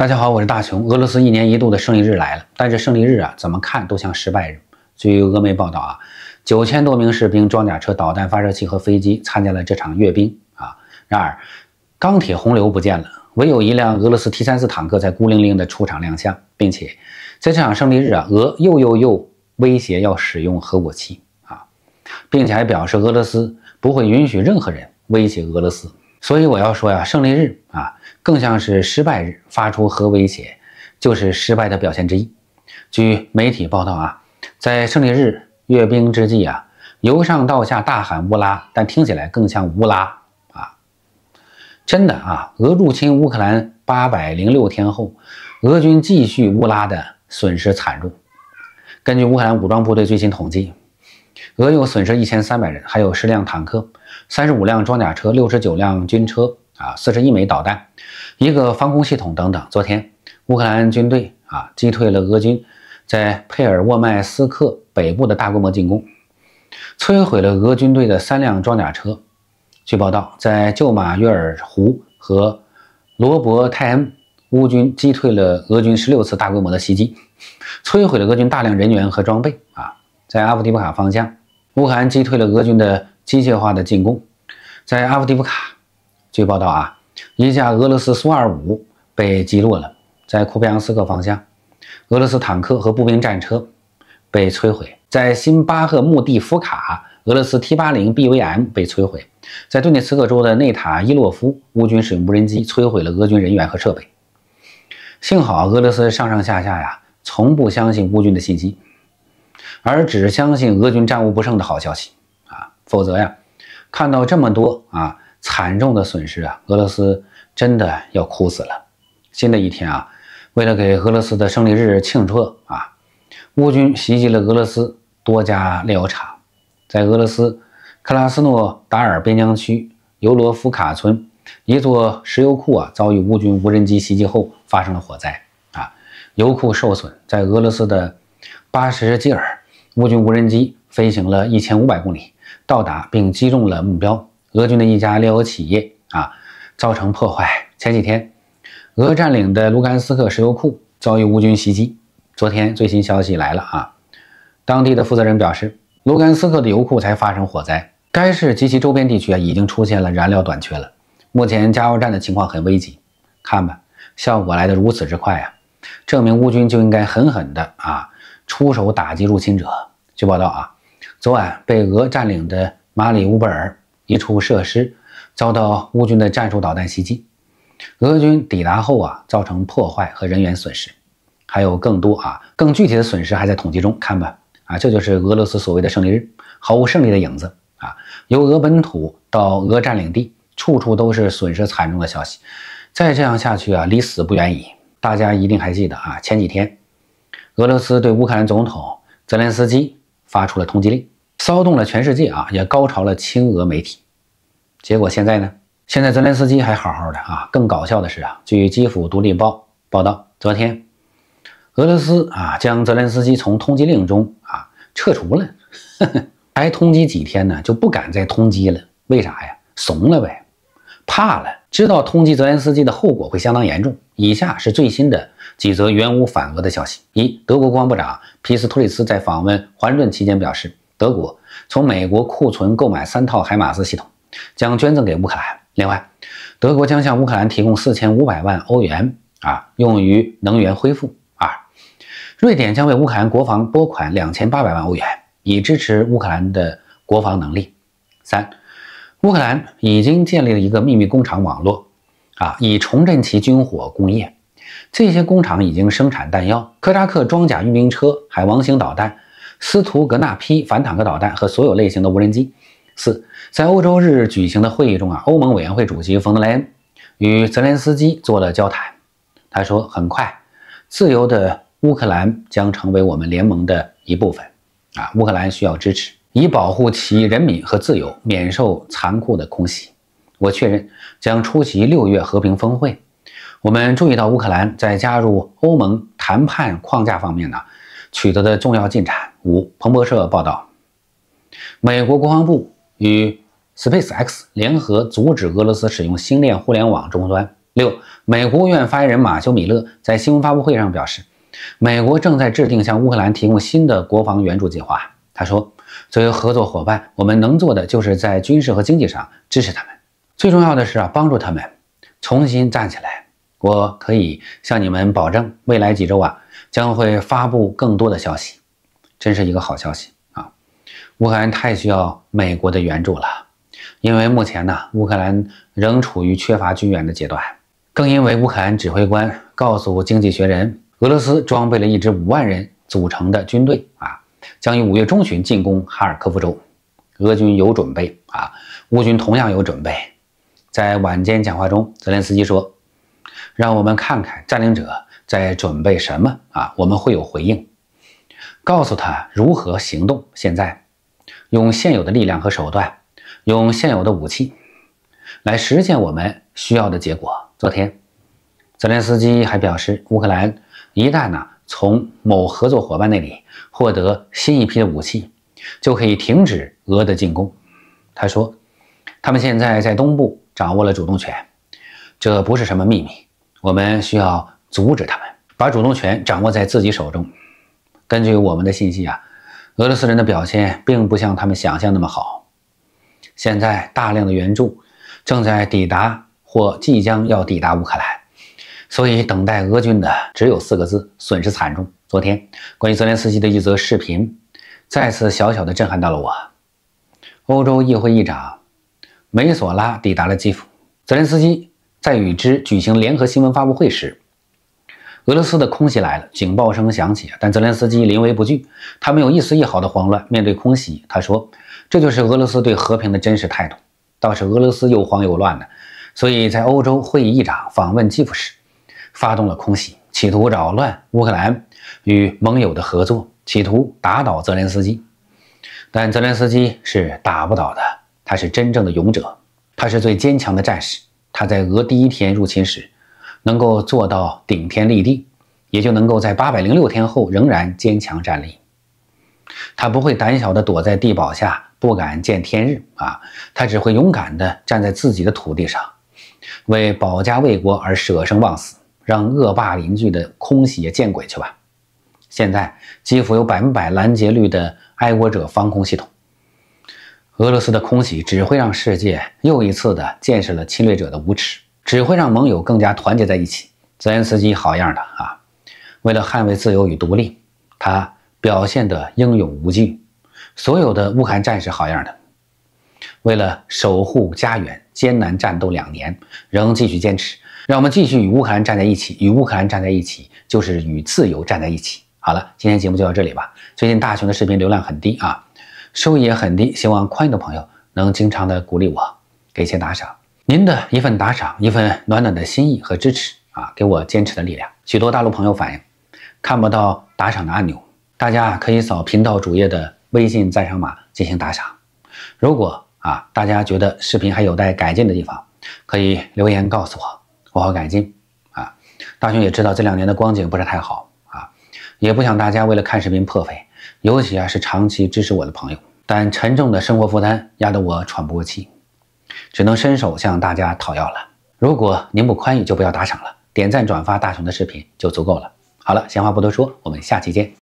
大家好，我是大熊。俄罗斯一年一度的胜利日来了，但这胜利日啊，怎么看都像失败日。据俄媒报道啊，九千多名士兵、装甲车、导弹发射器和飞机参加了这场阅兵啊。然而，钢铁洪流不见了，唯有一辆俄罗斯 T-34 坦克在孤零零的出场亮相，并且在这场胜利日啊，俄又又又威胁要使用核武器啊，并且还表示俄罗斯不会允许任何人威胁俄罗斯。所以我要说呀，胜利日啊，更像是失败日。发出核威胁，就是失败的表现之一。据媒体报道啊，在胜利日阅兵之际啊，由上到下大喊乌拉，但听起来更像乌拉啊。真的啊，俄入侵乌克兰八百零六天后，俄军继续乌拉的损失惨重。根据乌克兰武装部队最新统计。俄又损失一千三百人，还有十辆坦克、三十五辆装甲车、六十九辆军车啊，四十一枚导弹，一个防空系统等等。昨天，乌克兰军队啊击退了俄军在佩尔沃麦斯克北部的大规模进攻，摧毁了俄军队的三辆装甲车。据报道，在旧马约尔湖和罗伯泰恩，乌军击退了俄军十六次大规模的袭击，摧毁了俄军大量人员和装备啊，在阿夫迪布卡方向。乌克兰击退了俄军的机械化的进攻，在阿夫迪夫卡，据报道啊，一架俄罗斯苏 -25 被击落了，在库皮扬斯克方向，俄罗斯坦克和步兵战车被摧毁，在辛巴赫穆蒂夫卡，俄罗斯 T-80BVM 被摧毁，在顿涅茨克州的内塔伊洛夫，乌军使用无人机摧毁了俄军人员和设备，幸好俄罗斯上上下下呀，从不相信乌军的信息。而只相信俄军战无不胜的好消息啊！否则呀，看到这么多啊惨重的损失啊，俄罗斯真的要哭死了。新的一天啊，为了给俄罗斯的胜利日庆贺啊，乌军袭击了俄罗斯多家炼油厂。在俄罗斯克拉斯诺达尔边疆区尤罗夫卡村，一座石油库啊遭遇乌军无人机袭击后发生了火灾啊，油库受损。在俄罗斯的巴什基尔。乌军无人机飞行了一千五百公里，到达并击中了目标。俄军的一家炼油企业啊，造成破坏。前几天，俄占领的卢甘斯克石油库遭遇乌军袭击。昨天最新消息来了啊，当地的负责人表示，卢甘斯克的油库才发生火灾，该市及其周边地区啊已经出现了燃料短缺了。目前加油站的情况很危急。看吧，效果来得如此之快啊，证明乌军就应该狠狠的啊。出手打击入侵者。据报道啊，昨晚被俄占领的马里乌波尔一处设施遭到乌军的战术导弹袭击，俄军抵达后啊，造成破坏和人员损失，还有更多啊更具体的损失还在统计中。看吧啊，这就是俄罗斯所谓的胜利日，毫无胜利的影子啊！由俄本土到俄占领地，处处都是损失惨重的消息。再这样下去啊，离死不远矣。大家一定还记得啊，前几天。俄罗斯对乌克兰总统泽连斯基发出了通缉令，骚动了全世界啊，也高潮了亲俄媒体。结果现在呢？现在泽连斯基还好好的啊！更搞笑的是啊，据基辅独立报报道，昨天俄罗斯啊将泽连斯基从通缉令中啊撤除了，还通缉几天呢，就不敢再通缉了？为啥呀？怂了呗。怕了，知道通缉泽连斯基的后果会相当严重。以下是最新的几则援乌反俄的消息：一、德国国防部长皮斯托里斯在访问华盛顿期间表示，德国从美国库存购买三套海马斯系统，将捐赠给乌克兰。另外，德国将向乌克兰提供四千五百万欧元，啊，用于能源恢复。二、瑞典将为乌克兰国防拨款两千八百万欧元，以支持乌克兰的国防能力。三。乌克兰已经建立了一个秘密工厂网络，啊，以重振其军火工业。这些工厂已经生产弹药、科扎克装甲运兵车、海王星导弹、斯图格纳批反坦克导弹和所有类型的无人机。四，在欧洲日举行的会议中，啊，欧盟委员会主席冯德莱恩与泽连斯基做了交谈。他说：“很快，自由的乌克兰将成为我们联盟的一部分。”啊，乌克兰需要支持。以保护其人民和自由免受残酷的空袭，我确认将出席六月和平峰会。我们注意到乌克兰在加入欧盟谈判框架方面呢取得的重要进展。五，彭博社报道，美国国防部与 SpaceX 联合阻止俄罗斯使用星链互联网终端。六，美国国务院发言人马修·米勒在新闻发布会上表示，美国正在制定向乌克兰提供新的国防援助计划。他说。作为合作伙伴，我们能做的就是在军事和经济上支持他们。最重要的是啊，帮助他们重新站起来。我可以向你们保证，未来几周啊，将会发布更多的消息，真是一个好消息啊！乌克兰太需要美国的援助了，因为目前呢，乌克兰仍处于缺乏军援的阶段，更因为乌克兰指挥官告诉《经济学人》，俄罗斯装备了一支五万人组成的军队啊。将于五月中旬进攻哈尔科夫州，俄军有准备啊，乌军同样有准备。在晚间讲话中，泽连斯基说：“让我们看看占领者在准备什么啊，我们会有回应，告诉他如何行动。现在，用现有的力量和手段，用现有的武器，来实现我们需要的结果。”昨天，泽连斯基还表示，乌克兰一旦呢。从某合作伙伴那里获得新一批的武器，就可以停止俄的进攻。他说：“他们现在在东部掌握了主动权，这不是什么秘密。我们需要阻止他们，把主动权掌握在自己手中。”根据我们的信息啊，俄罗斯人的表现并不像他们想象那么好。现在大量的援助正在抵达或即将要抵达乌克兰。所以，等待俄军的只有四个字：损失惨重。昨天，关于泽连斯基的一则视频，再次小小的震撼到了我。欧洲议会议长梅索拉抵达了基辅，泽连斯基在与之举行联合新闻发布会时，俄罗斯的空袭来了，警报声响起，但泽连斯基临危不惧，他没有一丝一毫的慌乱。面对空袭，他说：“这就是俄罗斯对和平的真实态度。”倒是俄罗斯又慌又乱的。所以在欧洲会议议长访问基辅时，发动了空袭，企图扰乱乌克兰与盟友的合作，企图打倒泽连斯基。但泽连斯基是打不倒的，他是真正的勇者，他是最坚强的战士。他在俄第一天入侵时能够做到顶天立地，也就能够在八百零六天后仍然坚强站立。他不会胆小的躲在地堡下不敢见天日啊！他只会勇敢的站在自己的土地上，为保家卫国而舍生忘死。让恶霸邻居的空袭见鬼去吧！现在基辅有百分百拦截率的爱国者防空系统，俄罗斯的空袭只会让世界又一次的见识了侵略者的无耻，只会让盟友更加团结在一起。泽连斯基好样的啊！为了捍卫自由与独立，他表现得英勇无惧。所有的乌克兰战士好样的，为了守护家园，艰难战斗两年，仍继续坚持。让我们继续与乌克兰站在一起，与乌克兰站在一起就是与自由站在一起。好了，今天节目就到这里吧。最近大熊的视频流量很低啊，收益也很低，希望宽裕的朋友能经常的鼓励我，给钱打赏。您的一份打赏，一份暖暖的心意和支持啊，给我坚持的力量。许多大陆朋友反映看不到打赏的按钮，大家可以扫频道主页的微信赞赏码进行打赏。如果啊，大家觉得视频还有待改进的地方，可以留言告诉我。我好改进，啊，大熊也知道这两年的光景不是太好啊，也不想大家为了看视频破费，尤其啊是长期支持我的朋友。但沉重的生活负担压得我喘不过气，只能伸手向大家讨要了。如果您不宽裕，就不要打赏了，点赞转发大熊的视频就足够了。好了，闲话不多说，我们下期见。